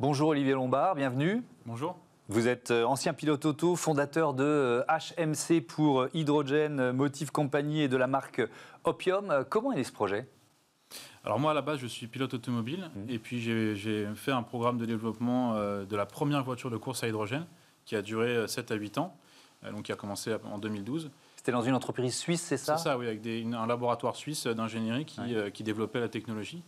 Bonjour Olivier Lombard, bienvenue. Bonjour. Vous êtes euh, ancien pilote auto, fondateur de HMC euh, pour euh, Hydrogène Motive Company et de la marque Opium. Comment est ce projet alors moi à la base je suis pilote automobile mmh. et puis j'ai fait un programme de développement de la première voiture de course à hydrogène qui a duré 7 à 8 ans, donc qui a commencé en 2012. C'était dans une entreprise suisse, c'est ça C'est ça, oui, avec un laboratoire suisse d'ingénierie qui développait la technologie.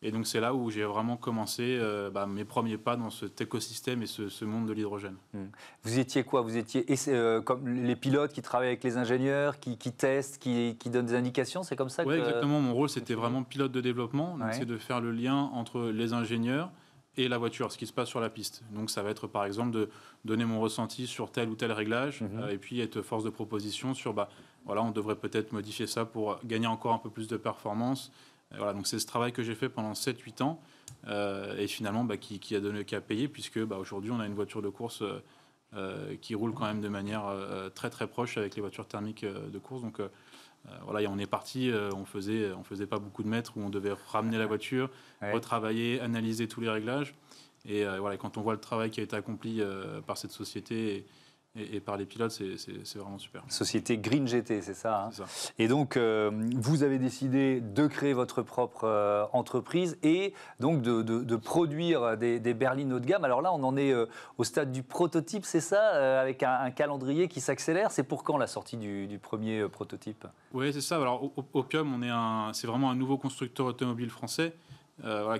Et donc c'est là où j'ai vraiment commencé euh, bah, mes premiers pas dans cet écosystème et ce, monde de l'hydrogène. Hmm. Vous étiez quoi Vous étiez euh, comme les pilotes qui travaillent avec les ingénieurs, qui, testent, qui, qui, donnent des indications C'est comme ça Oui, exactement. Mon rôle, c'était vraiment pilote de développement. C'est de faire le lien entre les ingénieurs et la voiture, ce qui se passe sur la piste. Donc ça va être par exemple de donner mon ressenti sur tel ou tel réglage mhm. euh, et puis être force de proposition sur bah, voilà, on devrait peut-être modifier ça pour gagner encore un peu plus de performance voilà, donc c'est ce travail que j'ai fait pendant 7-8 ans euh, et finalement bah, qui, a donné qu'à payer puisque bah, aujourd'hui on a une voiture de course euh, euh, qui roule quand même de manière très très proche avec les voitures thermiques de course. Donc voilà, on est parti, on faisait, on faisait pas beaucoup de mètres où on devait ramener la voiture, retravailler, analyser tous les réglages. Et voilà, quand on voit le travail qui a été accompli par cette société et, par les pilotes, c'est vraiment super. Société Green GT, c'est ça, hein ça, Et donc, euh, vous avez décidé de créer votre propre euh, entreprise et donc de, produire des, berlines haut de gamme. Alors là, on en est euh, au stade du prototype, c'est ça, avec un, calendrier qui s'accélère. C'est pour quand la sortie du, premier prototype Oui, c'est ça. Alors, Opium, est c'est vraiment un nouveau constructeur automobile français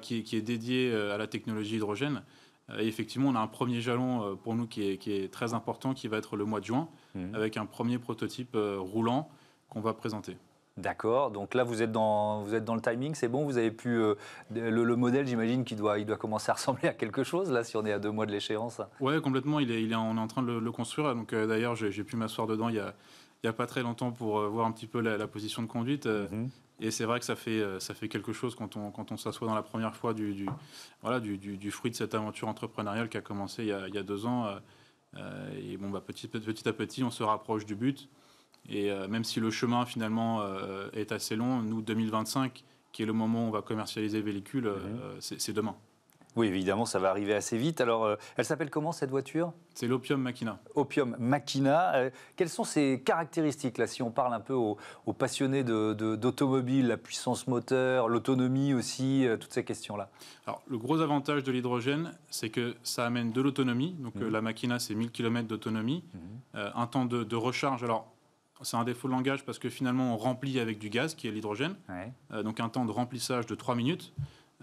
qui, est dédié à la technologie hydrogène. Euh, effectivement, on a un premier jalon euh, pour nous qui est, très important, qui va être le mois de juin, mmh. avec un premier prototype euh, roulant qu'on va présenter. D'accord, donc là vous êtes dans, vous êtes dans le timing, c'est bon, vous avez pu... le, modèle, j'imagine qu'il doit, il doit commencer à ressembler à quelque chose, là, si on est à deux mois de l'échéance. Oui, complètement, il est, il est, on est en train de le, construire. Donc d'ailleurs, j'ai pu m'asseoir dedans il y a, il n'y a pas très longtemps pour euh, voir un petit peu la, position de conduite. Euh, mhm. Et c'est vrai que ça fait, euh, ça fait quelque chose quand on, quand on s'assoit dans la première fois du, voilà, du, fruit de cette aventure entrepreneuriale qui a commencé il y a, deux ans. et bon, bah, petit, petit à petit, on se rapproche du but. Et même si le chemin finalement est assez long, nous, 2025, qui est le moment où on va commercialiser véhicules véhicule, mhm. c'est demain. Oui, évidemment, ça va arriver assez vite. Alors, euh, elle s'appelle comment cette voiture C'est l'Opium Machina. Opium Machina. Euh, quelles sont ses caractéristiques, là, si on parle un peu aux, passionnés d'automobile, de, la puissance moteur, l'autonomie aussi, euh, toutes ces questions-là Alors, le gros avantage de l'hydrogène, c'est que ça amène de l'autonomie. Donc, mhm. la Machina, c'est 1000 km d'autonomie. Mhm. un temps de, recharge. Alors, c'est un défaut de langage parce que finalement, on remplit avec du gaz, qui est l'hydrogène. donc un temps de remplissage de 3 minutes.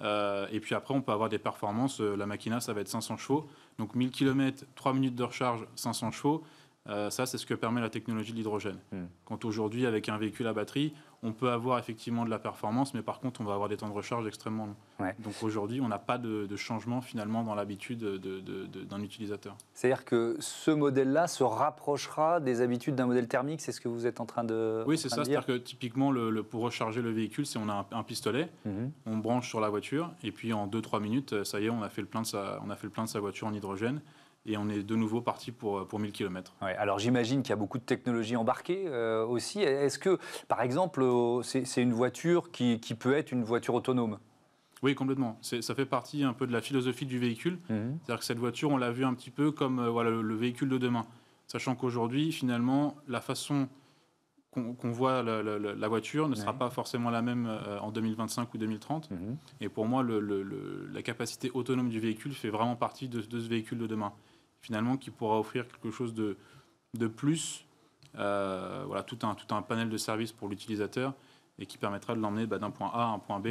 Euh, et puis après, on peut avoir des performances. Euh, la machina, ça va être 500 chevaux. Donc 1000 km, 3 minutes de recharge, 500 chevaux. Euh, ça, c'est ce que permet la technologie de l'hydrogène. Hmm. Quand aujourd'hui, avec un véhicule à batterie, on peut avoir effectivement de la performance, mais par contre, on va avoir des temps de recharge extrêmement longs. Donc aujourd'hui, on n'a pas de, changement finalement dans l'habitude d'un utilisateur. C'est-à-dire que ce modèle-là se rapprochera des habitudes d'un modèle thermique, c'est ce que vous êtes en train de Oui, c'est ça. C'est-à-dire que typiquement, le, pour recharger le véhicule, c'est on a un, pistolet, mhm. on branche sur la voiture, et puis en 2-3 minutes, ça y est, on a fait le plein de on a fait le plein de sa voiture en hydrogène et on est de nouveau parti pour, euh, pour 1000 km. alors j'imagine qu'il y a beaucoup de technologies embarquées euh, aussi. Est-ce que, par exemple, euh, c'est une voiture qui, qui, peut être une voiture autonome oui, complètement. Ça fait partie un peu de la philosophie du véhicule. Mhm. C'est-à-dire que cette voiture, on l'a vu un petit peu comme voilà, le véhicule de demain. Sachant qu'aujourd'hui, finalement, la façon qu'on voit la, voiture ne sera pas forcément la même en 2025 ou 2030. Mhm. Et pour moi, la capacité autonome du véhicule fait vraiment partie de ce véhicule de demain finalement qui pourra offrir quelque chose de, de plus, euh, voilà, tout un, tout un panel de services pour l'utilisateur et qui permettra de l'emmener bah, d'un point A à un point B.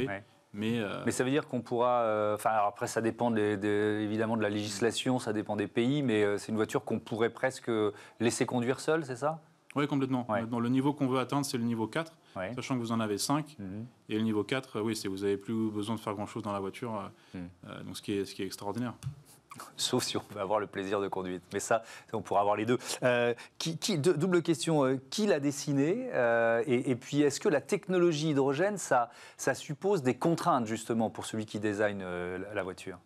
Mais, euh, mais, ça veut dire qu'on pourra. Euh, enfin, après, ça dépend évidemment de la législation, ça dépend des pays, mais c'est une voiture qu'on pourrait presque laisser conduire seule, c'est ça Oui, complètement. le niveau qu'on veut atteindre, c'est le niveau 4, sachant que vous en avez 5. Mhm. Et le niveau 4, oui, c'est vous n'avez plus besoin de faire grand-chose dans la voiture, mhm. donc ce qui, est, ce qui est extraordinaire sauf si on peut avoir le plaisir de conduire, Mais ça, on pourra avoir les deux. Euh, qui, double question, euh, qui l'a dessiné euh, et, puis, est-ce que la technologie hydrogène, ça, ça suppose des contraintes, justement, pour celui qui design la voiture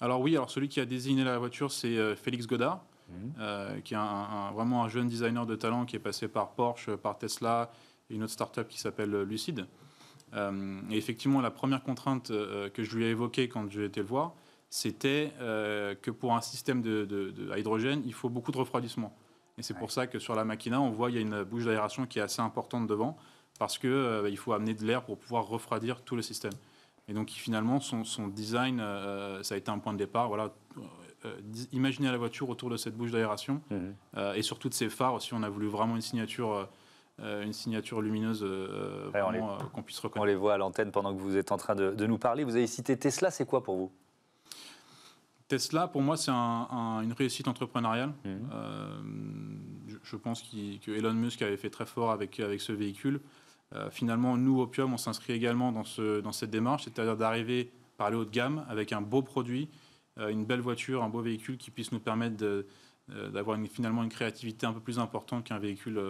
Alors oui, alors celui qui a désigné la voiture, c'est Félix Godard, mhm. qui est vraiment un jeune designer de talent qui est passé par Porsche, par Tesla une autre start-up qui s'appelle Lucide. et effectivement, la première contrainte que je lui ai évoquée quand j'ai été le voir, c'était euh, que pour un système de, à hydrogène, il faut beaucoup de refroidissement. Et c'est pour ça que sur la Machina, on voit il y a une bouche d'aération qui est assez importante devant, parce qu'il euh, bah, il faut amener de l'air pour pouvoir refroidir tout le système. Et donc finalement, son, design, euh, ça a été un point de départ. Voilà, imaginez la voiture autour de cette bouche d'aération, mmh. et sur toutes ces phares aussi, on a voulu vraiment une signature. une signature lumineuse qu'on puisse reconnaître. On les voit à l'antenne pendant que vous êtes en train de nous parler. Vous avez cité Tesla, c'est quoi pour vous cela, pour moi, c'est une réussite entrepreneuriale. Mhm. Euh, je, pense qu'Elon Elon Musk avait fait très fort avec, avec ce véhicule. Euh, finalement, nous, Opium, on s'inscrit également dans, ce, dans cette démarche, c'est-à-dire d'arriver par le haut de gamme avec un beau produit, euh, une belle voiture, un beau véhicule qui puisse nous permettre d'avoir finalement une créativité un peu plus importante qu'un véhicule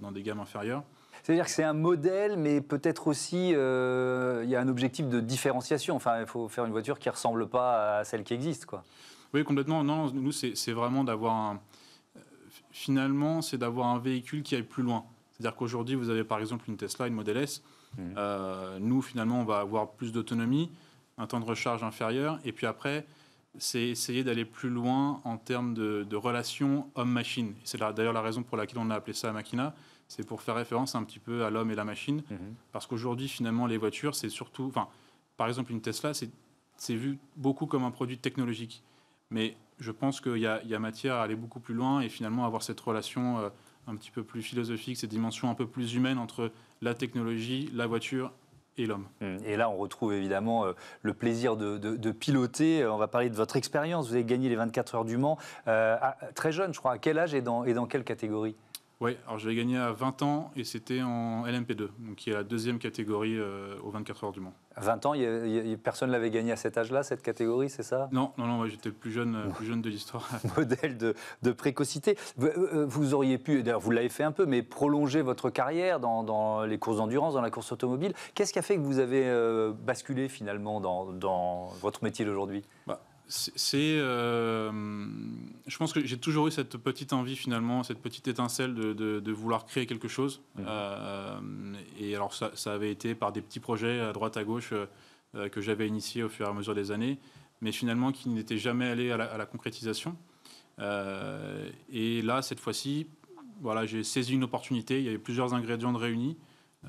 dans des gammes inférieures. C'est-à-dire que c'est un modèle, mais peut-être aussi euh, il y a un objectif de différenciation. Enfin, il faut faire une voiture qui ne ressemble pas à celle qui existe. Quoi. Oui, complètement. Non, nous, c'est vraiment d'avoir un... Euh, finalement, c'est d'avoir un véhicule qui aille plus loin. C'est-à-dire qu'aujourd'hui, vous avez par exemple une Tesla, une Model S. Mmh. Euh, nous, finalement, on va avoir plus d'autonomie, un temps de recharge inférieur. Et puis après, c'est essayer d'aller plus loin en termes de, de relation homme-machine. C'est d'ailleurs la raison pour laquelle on a appelé ça Machina c'est pour faire référence un petit peu à l'homme et la machine. Mhm. Parce qu'aujourd'hui, finalement, les voitures, c'est surtout. Enfin, par exemple, une Tesla, c'est vu beaucoup comme un produit technologique. Mais je pense qu'il y, a matière à aller beaucoup plus loin et finalement avoir cette relation euh, un petit peu plus philosophique, cette dimension un peu plus humaine entre la technologie, la voiture et l'homme. Mhm. Et là, on retrouve évidemment euh, le plaisir de, piloter. Euh, on va parler de votre expérience. Vous avez gagné les 24 heures du Mans très jeune, je crois. À quel âge et dans, et dans quelle catégorie oui, alors l'ai gagné à 20 ans et c'était en LMP2, donc qui est la deuxième catégorie euh, aux 24 heures du Monde. 20 ans, personne ne l'avait gagné à cet âge-là, cette catégorie, c'est ça Non, non, non, j'étais plus jeune, euh, plus jeune de l'histoire. Modèle de, précocité. Vous euh, auriez pu, d'ailleurs vous l'avez fait un peu, mais prolonger votre carrière dans, les courses d'endurance, dans la course automobile. Qu'est-ce qui a fait que vous avez basculé finalement dans, votre métier aujourd'hui bah, c'est, euh, je pense que j'ai toujours eu cette petite envie finalement, cette petite étincelle de, vouloir créer quelque chose. Euh, et alors ça, avait été par des petits projets à droite à gauche euh, que j'avais initiés au fur et à mesure des années, mais finalement qui n'étaient jamais allés à la, concrétisation. et là, cette fois-ci, voilà, j'ai saisi une opportunité. Il y avait plusieurs ingrédients de réunis.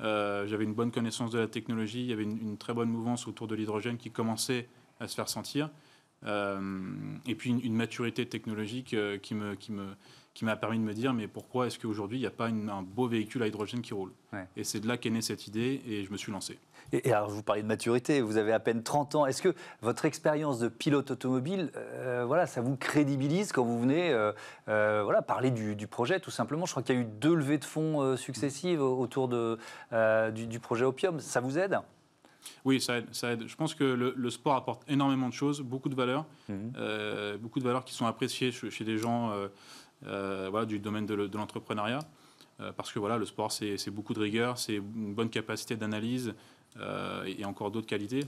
j'avais une bonne connaissance de la technologie. Il y avait une très bonne mouvance autour de l'hydrogène qui commençait à se faire sentir. Euh, et puis une, maturité technologique euh, qui me, qui me qui m'a permis de me dire mais pourquoi est-ce qu'aujourd'hui il n'y a pas un beau véhicule à hydrogène qui roule Et c'est de là qu'est née cette idée et je me suis lancé. Et, alors vous parlez de maturité, vous avez à peine 30 ans. Est-ce que votre expérience de pilote automobile, euh, voilà, ça vous crédibilise quand vous venez voilà, parler du, projet tout simplement Je crois qu'il y a eu deux levées de fonds successives autour de, du, projet Opium. Ça vous aide oui, ça aide, ça Je pense que le, sport apporte énormément de choses, beaucoup de valeurs, mhm. euh, beaucoup de valeurs qui sont appréciées chez, des gens euh, euh, voilà, du domaine de, l'entrepreneuriat. parce que voilà, le sport, c'est beaucoup de rigueur, c'est une bonne capacité d'analyse et, encore d'autres qualités.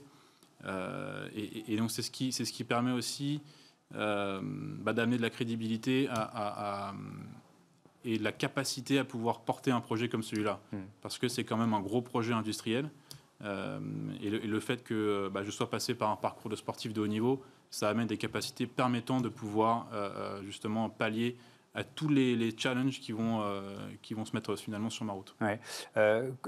Et, donc, c'est ce, qui, ce qui permet aussi bah, d'amener de la crédibilité et de la capacité à pouvoir porter un projet comme celui-là. Mhm. Parce que c'est quand même un gros projet industriel. Euh, et, le, fait que euh, bah, je sois passé par un parcours de sportif de haut niveau, ça amène des capacités permettant de pouvoir euh, justement pallier à tous les, challenges qui vont, qui vont se mettre finalement sur ma route. Ouais.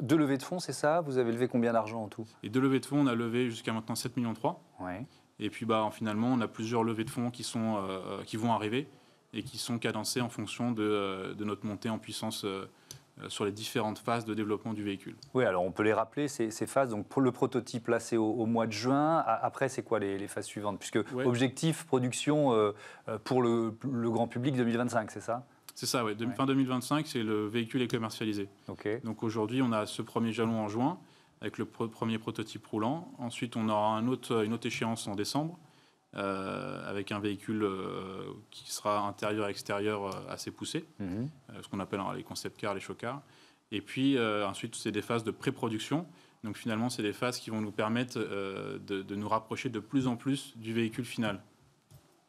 deux levées de fonds, c'est ça Vous avez levé combien d'argent en tout Et deux levées de fonds, on a levé jusqu'à maintenant 7,3 millions. Ouais. Et puis bah, finalement, on a plusieurs levées de fonds qui, sont, qui vont arriver et qui sont cadencées en fonction de, de notre montée en puissance euh, sur les différentes phases de développement du véhicule. Oui, alors on peut les rappeler, ces, phases. Donc pour le prototype, là, c'est au, mois de juin. Après, c'est quoi les, phases suivantes Puisque objectif, production euh, euh, pour le, grand public 2025, c'est ça C'est ça, oui. Fin 2025, c'est le véhicule est commercialisé. Donc aujourd'hui, on a ce premier jalon en juin avec le premier prototype roulant. Ensuite, on aura une autre échéance en décembre euh, avec un véhicule euh, qui sera intérieur extérieur euh, assez poussé, mhm. ce qu'on appelle hein, les concept cars, les show cars. Et puis ensuite, c'est des phases de pré-production. Donc finalement, c'est des phases qui vont nous permettre de, nous rapprocher de plus en plus du véhicule final.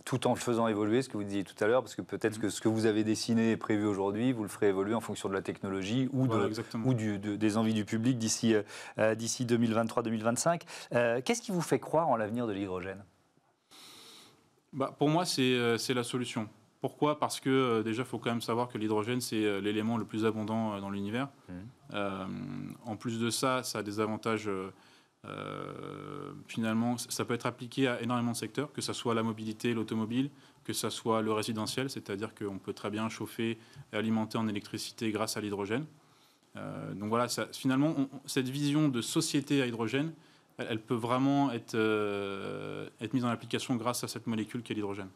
Tout en le faisant évoluer, ce que vous disiez tout à l'heure, parce que peut-être mhm. que ce que vous avez dessiné et prévu aujourd'hui, vous le ferez évoluer en fonction de la technologie ou, de, ou des envies du public d'ici 2023-2025. Qu'est-ce qui vous fait croire en l'avenir de l'hydrogène bah, pour moi, euh, c'est la solution. Pourquoi Parce que euh, déjà, il faut quand même savoir que l'hydrogène, c'est euh, l'élément le plus abondant dans l'univers. Mmh. en plus de ça, ça a des avantages. finalement, ça peut être appliqué à énormément de secteurs, que ce soit la mobilité, l'automobile, que ce soit le résidentiel, c'est-à-dire qu'on peut très bien chauffer et alimenter en électricité grâce à l'hydrogène. donc voilà, finalement, cette vision de société à hydrogène, elle, peut vraiment euh, être, mise en application grâce à cette molécule est l'hydrogène.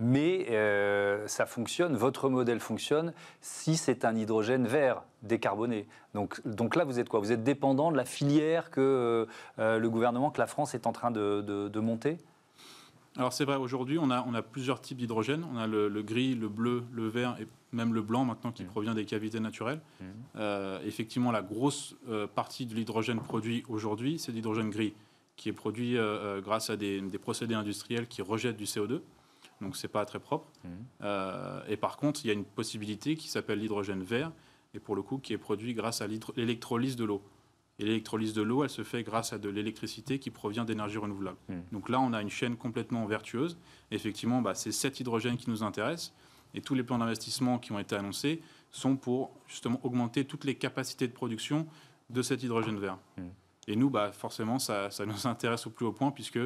Mais euh, ça fonctionne, votre modèle fonctionne si c'est un hydrogène vert, décarboné. Donc, là, vous êtes quoi Vous êtes dépendant de la filière que euh, le gouvernement, que la France est en train de monter alors c'est vrai, aujourd'hui on a, on a plusieurs types d'hydrogène. On a le, gris, le bleu, le vert et même le blanc maintenant qui mmh. provient des cavités naturelles. Mmh. Euh, effectivement, la grosse euh, partie de l'hydrogène produit aujourd'hui, c'est l'hydrogène gris qui est produit euh, grâce à des, procédés industriels qui rejettent du CO2. Donc c'est pas très propre. Mmh. et par contre, il y a une possibilité qui s'appelle l'hydrogène vert et pour le coup qui est produit grâce à l'électrolyse de l'eau. Et l'électrolyse de l'eau, elle se fait grâce à de l'électricité qui provient d'énergies renouvelables. Hmm. Donc là, on a une chaîne complètement vertueuse. effectivement, bah, c'est cet hydrogène qui nous intéresse. Et tous les plans d'investissement qui ont été annoncés sont pour justement augmenter toutes les capacités de production de cet hydrogène vert. Hmm. Et nous, bah, forcément, ça, ça, nous intéresse au plus haut point, puisque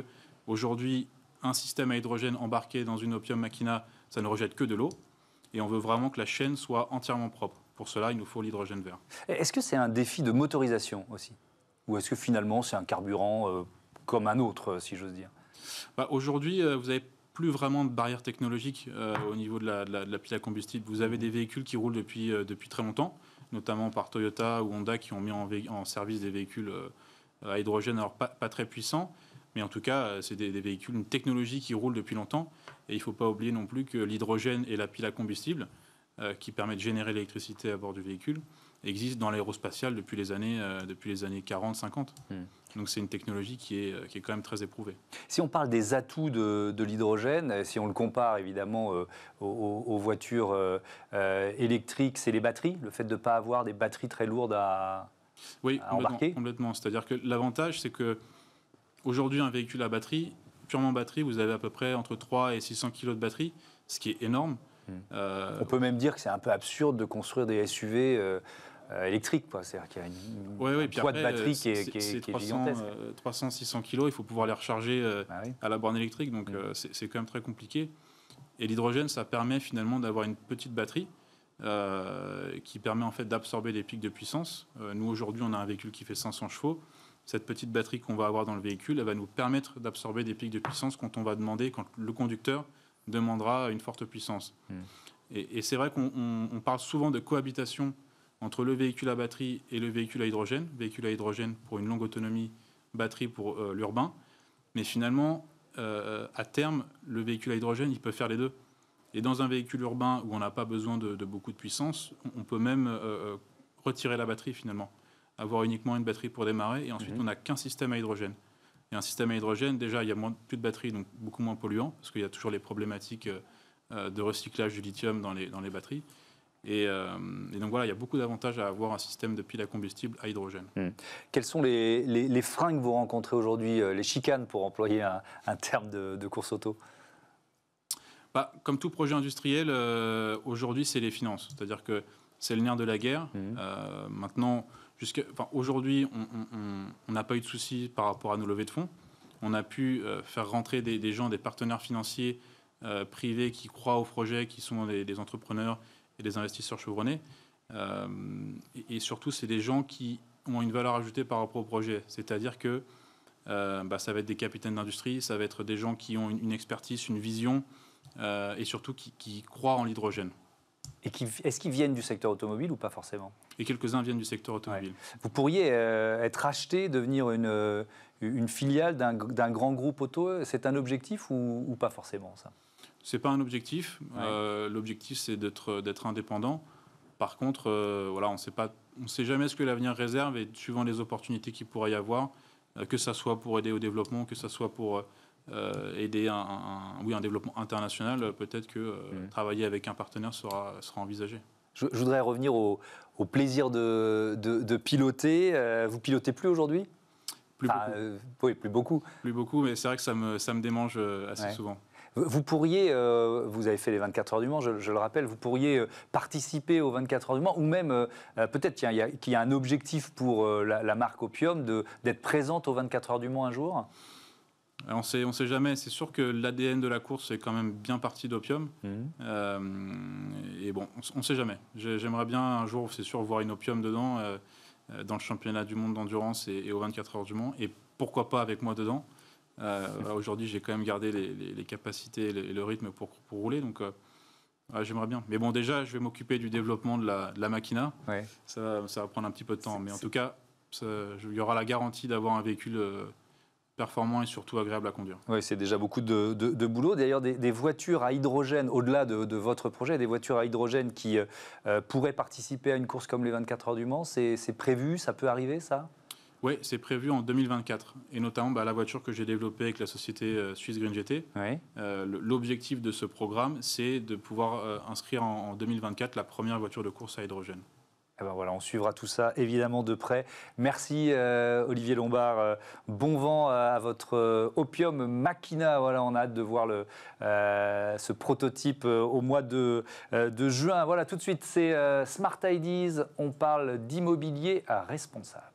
aujourd'hui, un système à hydrogène embarqué dans une opium machina, ça ne rejette que de l'eau. Et on veut vraiment que la chaîne soit entièrement propre. Pour cela, il nous faut l'hydrogène vert. Est-ce que c'est un défi de motorisation aussi Ou est-ce que finalement c'est un carburant euh, comme un autre, euh, si j'ose dire bah, Aujourd'hui, euh, vous n'avez plus vraiment de barrière technologique au niveau de la, pile à combustible. Vous avez des véhicules qui roulent depuis, depuis très longtemps, notamment par Toyota ou Honda qui ont mis en, service des véhicules à hydrogène, alors pas, très puissants. Mais en tout cas, c'est des, des, véhicules, une technologie qui roule depuis longtemps. Et il ne faut pas oublier non plus que l'hydrogène et la pile à combustible, euh, qui permet de générer l'électricité à bord du véhicule existe dans l'aérospatial depuis les années, euh, depuis les années 40-50. Hmm. Donc c'est une technologie qui est, euh, qui est quand même très éprouvée. Si on parle des atouts de, de l'hydrogène, si on le compare évidemment aux, voitures électriques, c'est les batteries, le fait de ne pas avoir des batteries très lourdes à, embarquer. Oui, complètement. C'est-à-dire que l'avantage, c'est que aujourd'hui un véhicule à batterie, purement batterie, vous avez à peu près entre 3 et 600 kg de batterie, ce qui est énorme. Euh, on peut même dire que c'est un peu absurde de construire des SUV. Euh, électriques, quoi. C'est-à-dire qu'il y a une, poids de batterie qui est, 300, 600 kg, il faut pouvoir les recharger euh, bah à la borne électrique, donc mm. c'est quand même très compliqué. Et l'hydrogène, ça permet finalement d'avoir une petite batterie qui permet en fait d'absorber les pics de puissance. nous, aujourd'hui, on a un véhicule qui fait 500 chevaux. Cette petite batterie qu'on va avoir dans le véhicule, elle va nous permettre d'absorber des pics de puissance quand on va demander, quand le conducteur demandera une forte puissance. Hmm. Et, c'est vrai qu'on parle souvent de cohabitation entre le véhicule à batterie et le véhicule à hydrogène. Véhicule à hydrogène pour une longue autonomie, batterie pour euh, l'urbain. Mais finalement, euh, à terme, le véhicule à hydrogène, il peut faire les deux. Et dans un véhicule urbain où on n'a pas besoin de, beaucoup de puissance, on, peut même euh, retirer la batterie finalement. Avoir uniquement une batterie pour démarrer et ensuite mhm. on n'a qu'un système à hydrogène. Et un système à hydrogène, déjà, il y a moins, plus de batteries, donc beaucoup moins polluant, parce qu'il y a toujours les problématiques euh, euh, de recyclage du lithium dans les, dans les batteries. Euh, et, donc voilà, il y a beaucoup d'avantages à avoir un système de pile à combustible à hydrogène. Mmh. Quels sont les, freins que vous rencontrez aujourd'hui, les chicanes pour employer un, terme de, course auto bah, Comme tout projet industriel, aujourd'hui, c'est les finances. C'est-à-dire que c'est le nerf de la guerre. Mhm. Euh, maintenant, aujourd'hui, on n'a pas eu de soucis par rapport à nos levées de fonds. On a pu euh, faire rentrer des, gens, des partenaires financiers euh, privés qui croient au projet, qui sont des, entrepreneurs et des investisseurs chevronnés. Et, surtout, c'est des gens qui ont une valeur ajoutée par rapport au projet. C'est-à-dire que bah, ça va être des capitaines d'industrie, ça va être des gens qui ont une, expertise, une vision, et surtout qui croient en l'hydrogène. Et est-ce qu'ils viennent du secteur automobile ou pas forcément Et quelques-uns viennent du secteur automobile. Vous pourriez euh, être acheté, devenir une, euh, une filiale d'un, grand groupe auto. Euh, c'est un objectif ou, pas forcément ça C'est pas un objectif. l'objectif, c'est d'être, d'être indépendant. Par contre, voilà, on sait pas, on sait jamais ce que l'avenir réserve et suivant les opportunités qu'il pourrait y avoir, que ça soit pour aider au développement, que ça soit pour euh, aider un, oui, un développement international, peut-être que euh, mm. travailler avec un partenaire sera, sera envisagé. Je, voudrais revenir au, plaisir de, piloter. Euh, vous pilotez plus aujourd'hui plus beaucoup. oui, plus beaucoup. Plus beaucoup, mais c'est vrai que ça me, ça me démange assez souvent. Vous pourriez, vous avez fait les 24 heures du Mans, je, le rappelle, vous pourriez participer aux 24 heures du Mans, ou même peut-être qu'il y, a un objectif pour la, la, marque Opium d'être présente aux 24 heures du Mans un jour on ne sait jamais. C'est sûr que l'ADN de la course est quand même bien parti d'opium. Mhm. Euh, et bon, on ne sait jamais. J'aimerais bien un jour, c'est sûr, voir une opium dedans, euh, euh, dans le championnat du monde d'endurance et, aux 24 heures du monde. Et pourquoi pas avec moi dedans Aujourd'hui, j'ai quand même gardé les, capacités et le, rythme pour, rouler. Donc. J'aimerais bien. Mais bon, déjà, je vais m'occuper du développement de la, maquina. machina. Ça, ça, va prendre un petit peu de temps. Mais en tout cas, il y aura la garantie d'avoir un véhicule performant et surtout agréable à conduire. Oui, c'est déjà beaucoup de, de, boulot. D'ailleurs, des, voitures à hydrogène, au-delà de, votre projet, des voitures à hydrogène qui euh, euh, pourraient participer à une course comme les 24 heures du Mans, c'est prévu, ça peut arriver ça oui, c'est prévu en 2024. Et notamment bah, la voiture que j'ai développée avec la société euh, Suisse Green GT. L'objectif de ce programme, c'est de pouvoir inscrire en 2024 la première voiture de course à hydrogène. Eh ben voilà, on suivra tout ça évidemment de près. Merci euh, Olivier Lombard. Euh, bon vent euh, à votre Opium Machina. Voilà, on a hâte de voir le, ce prototype au mois de, juin. Voilà, tout de suite, c'est Smart Ideas. On parle d'immobilier à responsable.